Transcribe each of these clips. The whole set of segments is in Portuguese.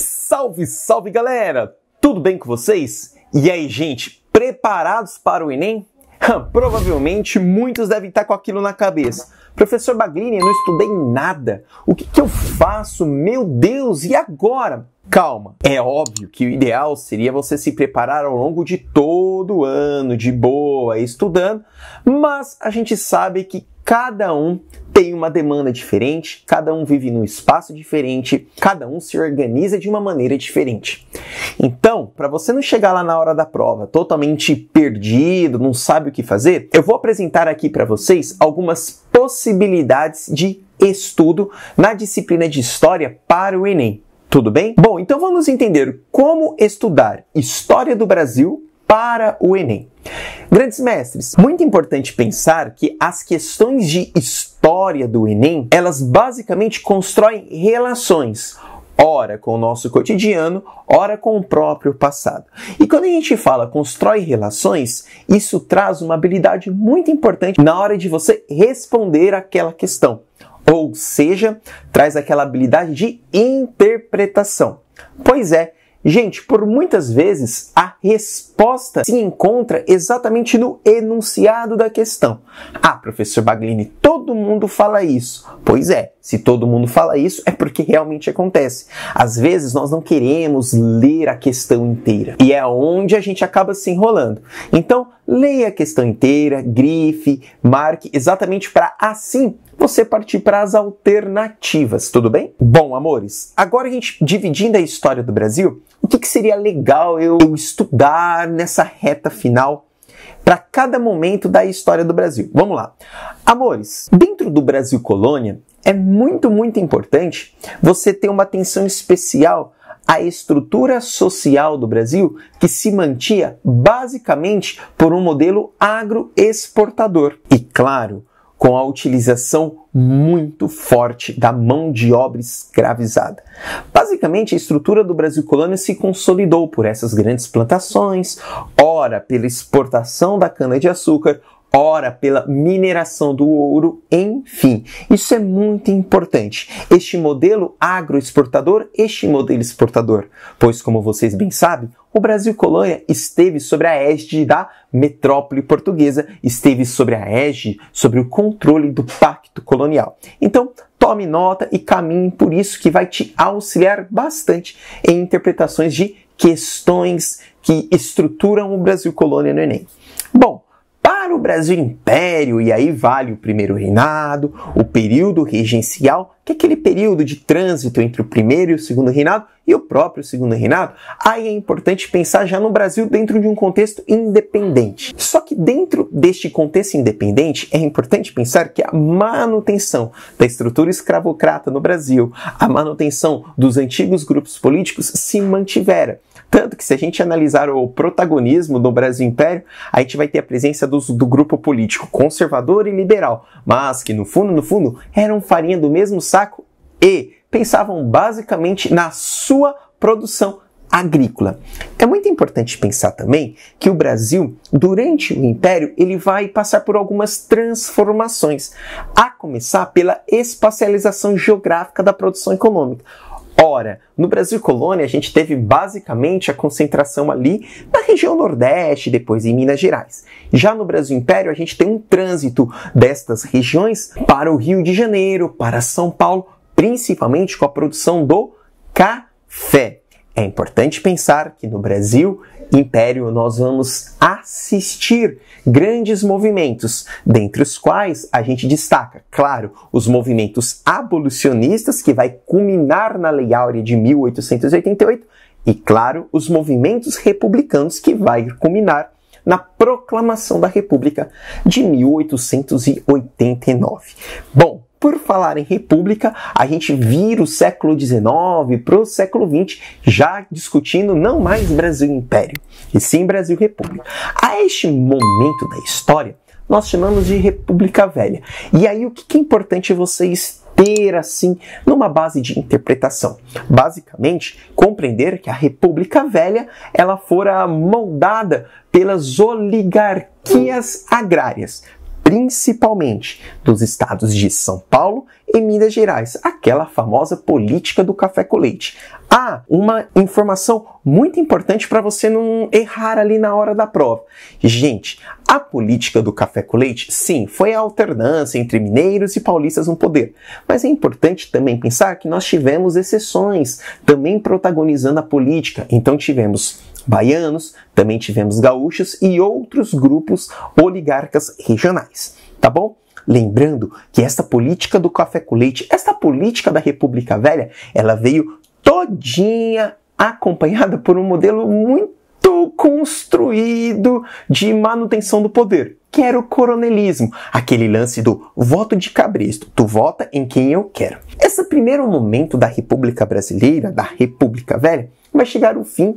Salve, salve galera! Tudo bem com vocês? E aí, gente, preparados para o Enem? Provavelmente muitos devem estar tá com aquilo na cabeça. Professor Baglini, eu não estudei nada. O que, que eu faço? Meu Deus, e agora? Calma, é óbvio que o ideal seria você se preparar ao longo de todo o ano, de boa, estudando, mas a gente sabe que Cada um tem uma demanda diferente, cada um vive num espaço diferente, cada um se organiza de uma maneira diferente. Então, para você não chegar lá na hora da prova totalmente perdido, não sabe o que fazer, eu vou apresentar aqui para vocês algumas possibilidades de estudo na disciplina de história para o Enem. Tudo bem? Bom, então vamos entender como estudar História do Brasil para o Enem. Grandes mestres, muito importante pensar que as questões de história do Enem, elas basicamente constroem relações, ora com o nosso cotidiano, ora com o próprio passado. E quando a gente fala constrói relações, isso traz uma habilidade muito importante na hora de você responder aquela questão. Ou seja, traz aquela habilidade de interpretação. Pois é, Gente, por muitas vezes a resposta se encontra exatamente no enunciado da questão. Ah, professor Baglini, todo mundo fala isso. Pois é, se todo mundo fala isso, é porque realmente acontece. Às vezes nós não queremos ler a questão inteira. E é onde a gente acaba se enrolando. Então, leia a questão inteira, grife, marque, exatamente para assim você partir para as alternativas, tudo bem? Bom, amores, agora a gente dividindo a história do Brasil, o que, que seria legal eu estudar nessa reta final para cada momento da história do Brasil. Vamos lá. Amores, dentro do Brasil Colônia, é muito, muito importante você ter uma atenção especial à estrutura social do Brasil que se mantinha basicamente por um modelo agroexportador. E claro, com a utilização muito forte da mão de obra escravizada. Basicamente, a estrutura do Brasil colônia se consolidou por essas grandes plantações, ora pela exportação da cana-de-açúcar, ora pela mineração do ouro, enfim. Isso é muito importante. Este modelo agroexportador, este modelo exportador, pois como vocês bem sabem, o Brasil Colônia esteve sobre a égide da metrópole portuguesa, esteve sobre a égide, sobre o controle do pacto colonial. Então, tome nota e caminhe por isso que vai te auxiliar bastante em interpretações de questões que estruturam o Brasil colônia no Enem. Bom, para o Brasil Império, e aí vale o primeiro reinado, o período regencial, que é aquele período de trânsito entre o primeiro e o segundo reinado, e o próprio segundo reinado, aí é importante pensar já no Brasil dentro de um contexto independente. Só que dentro deste contexto independente, é importante pensar que a manutenção da estrutura escravocrata no Brasil, a manutenção dos antigos grupos políticos se mantivera. Tanto que se a gente analisar o protagonismo do Brasil Império, a gente vai ter a presença do, do grupo político conservador e liberal, mas que no fundo, no fundo, eram farinha do mesmo saco e pensavam basicamente na sua produção agrícola. É muito importante pensar também que o Brasil, durante o Império, ele vai passar por algumas transformações, a começar pela espacialização geográfica da produção econômica. Ora, no Brasil colônia a gente teve basicamente a concentração ali na região Nordeste, depois em Minas Gerais. Já no Brasil Império a gente tem um trânsito destas regiões para o Rio de Janeiro, para São Paulo, principalmente com a produção do café. É importante pensar que no Brasil, Império, nós vamos assistir grandes movimentos, dentre os quais a gente destaca, claro, os movimentos abolicionistas, que vai culminar na Lei Áurea de 1888, e, claro, os movimentos republicanos, que vai culminar na proclamação da República de 1889. Bom, por falar em república, a gente vira o século XIX para o século XX, já discutindo não mais Brasil Império, e sim Brasil República. A este momento da história, nós chamamos de República Velha. E aí, o que é importante vocês ter assim numa base de interpretação. Basicamente, compreender que a República Velha ela fora moldada pelas oligarquias agrárias, principalmente dos estados de São Paulo e Minas Gerais, aquela famosa política do café com leite. Ah, uma informação muito importante para você não errar ali na hora da prova. Gente, a política do café com leite, sim, foi a alternância entre mineiros e paulistas no poder, mas é importante também pensar que nós tivemos exceções também protagonizando a política. Então tivemos baianos, também tivemos gaúchos e outros grupos oligarcas regionais, tá bom? Lembrando que esta política do café com leite, esta política da República Velha, ela veio todinha acompanhada por um modelo muito construído de manutenção do poder, que era o coronelismo, aquele lance do voto de cabresto, tu vota em quem eu quero. Esse primeiro momento da República Brasileira, da República Velha, vai chegar o fim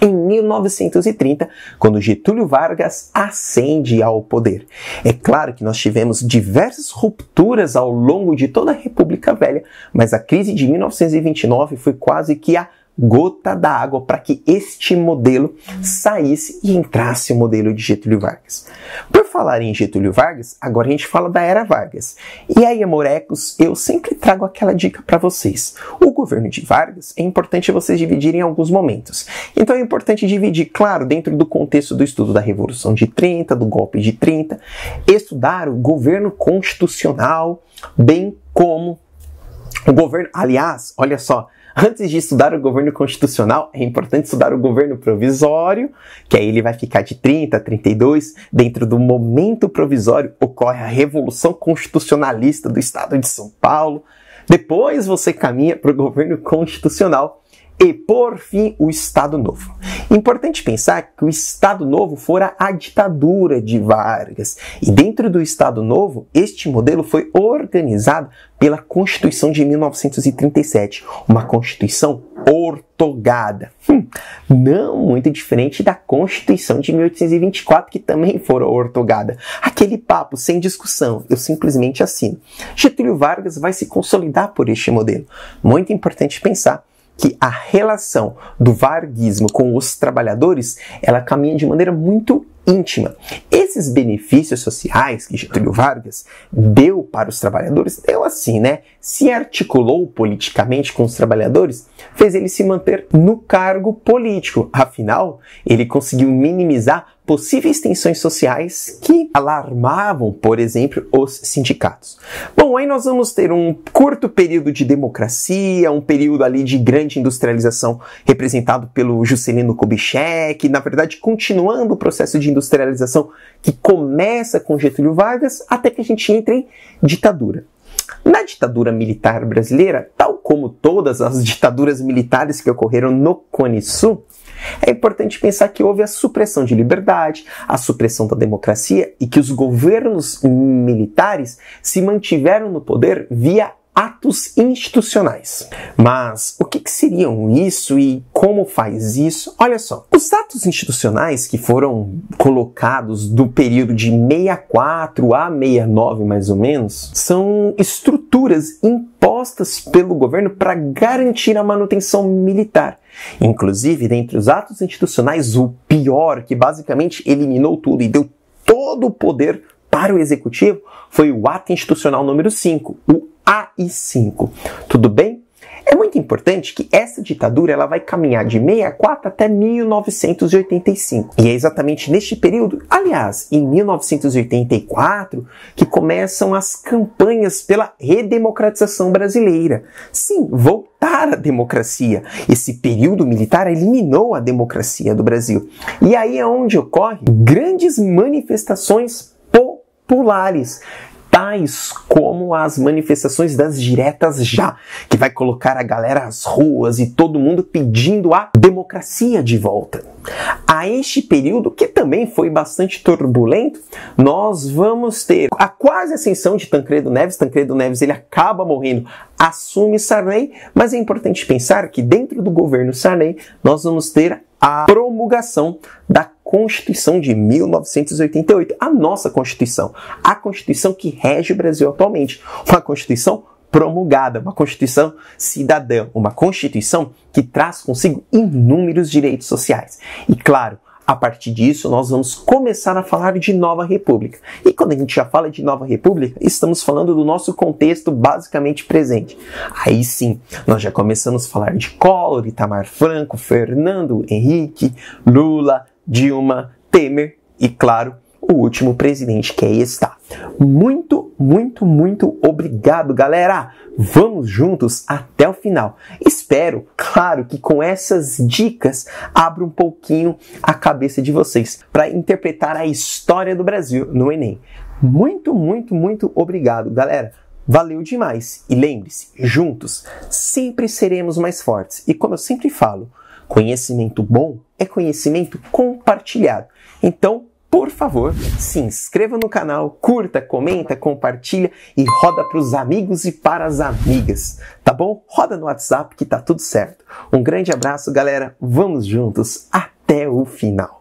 em 1930, quando Getúlio Vargas ascende ao poder. É claro que nós tivemos diversas rupturas ao longo de toda a República Velha, mas a crise de 1929 foi quase que a gota da água para que este modelo saísse e entrasse o modelo de Getúlio Vargas. Por falar em Getúlio Vargas, agora a gente fala da era Vargas. E aí, amorecos, eu sempre trago aquela dica para vocês. O governo de Vargas é importante vocês dividirem em alguns momentos. Então é importante dividir, claro, dentro do contexto do estudo da Revolução de 30, do golpe de 30, estudar o governo constitucional, bem como o governo, aliás, olha só, Antes de estudar o governo constitucional, é importante estudar o governo provisório, que aí ele vai ficar de 30 a 32. Dentro do momento provisório ocorre a Revolução Constitucionalista do Estado de São Paulo. Depois você caminha para o governo constitucional, e por fim, o Estado Novo. Importante pensar que o Estado Novo fora a ditadura de Vargas. E dentro do Estado Novo, este modelo foi organizado pela Constituição de 1937, uma Constituição ortogada. Hum, não muito diferente da Constituição de 1824, que também fora ortogada. Aquele papo sem discussão, eu simplesmente assino. Getúlio Vargas vai se consolidar por este modelo. Muito importante pensar que a relação do varguismo com os trabalhadores ela caminha de maneira muito íntima. Esses benefícios sociais que Getúlio Vargas deu para os trabalhadores, deu assim, né? Se articulou politicamente com os trabalhadores, fez ele se manter no cargo político. Afinal, ele conseguiu minimizar possíveis tensões sociais que alarmavam, por exemplo, os sindicatos. Bom, aí nós vamos ter um curto período de democracia, um período ali de grande industrialização representado pelo Juscelino Kubitschek, na verdade continuando o processo de industrialização que começa com Getúlio Vargas até que a gente entre em ditadura. Na ditadura militar brasileira, tal como todas as ditaduras militares que ocorreram no Cone Sul, é importante pensar que houve a supressão de liberdade, a supressão da democracia e que os governos militares se mantiveram no poder via atos institucionais. Mas o que, que, seriam isso e como faz isso? Olha só, os atos institucionais que foram colocados do período de 64 a 69, mais ou menos, são estruturas impostas pelo governo para garantir a manutenção militar. Inclusive, dentre os atos institucionais, o pior, que basicamente eliminou tudo e deu todo o poder para o executivo foi o ato institucional número 5, o AI5. Tudo bem? É muito importante que essa ditadura ela vai caminhar de 64 até 1985. E é exatamente neste período, aliás, em 1984, que começam as campanhas pela redemocratização brasileira. Sim, voltar à democracia. Esse período militar eliminou a democracia do Brasil. E aí é onde ocorrem grandes manifestações populares, tais como as manifestações das diretas já, que vai colocar a galera às ruas e todo mundo pedindo a democracia de volta. A este período, que também foi bastante turbulento, nós vamos ter a quase ascensão de Tancredo Neves. Tancredo Neves ele acaba morrendo, assume Sarney, mas é importante pensar que dentro do governo Sarney nós vamos ter a promulgação da Constituição de 1988, a nossa Constituição, a Constituição que rege o Brasil atualmente, uma Constituição promulgada, uma Constituição cidadã, uma Constituição que traz consigo inúmeros direitos sociais. E claro, a partir disso, nós vamos começar a falar de Nova República. E quando a gente já fala de Nova República, estamos falando do nosso contexto basicamente presente. Aí sim, nós já começamos a falar de Collor, Itamar Franco, Fernando Henrique, Lula, Dilma, Temer e, claro, o último presidente que aí é está. Muito, muito, muito obrigado, galera! Vamos juntos até o final. Espero, claro, que com essas dicas abra um pouquinho a cabeça de vocês para interpretar a história do Brasil no Enem. Muito, muito, muito obrigado, galera! Valeu demais! E lembre-se, juntos sempre seremos mais fortes. E como eu sempre falo, Conhecimento bom é conhecimento compartilhado. Então, por favor, se inscreva no canal, curta, comenta, compartilha e roda para os amigos e para as amigas, tá bom? Roda no WhatsApp que tá tudo certo. Um grande abraço, galera. Vamos juntos até o final.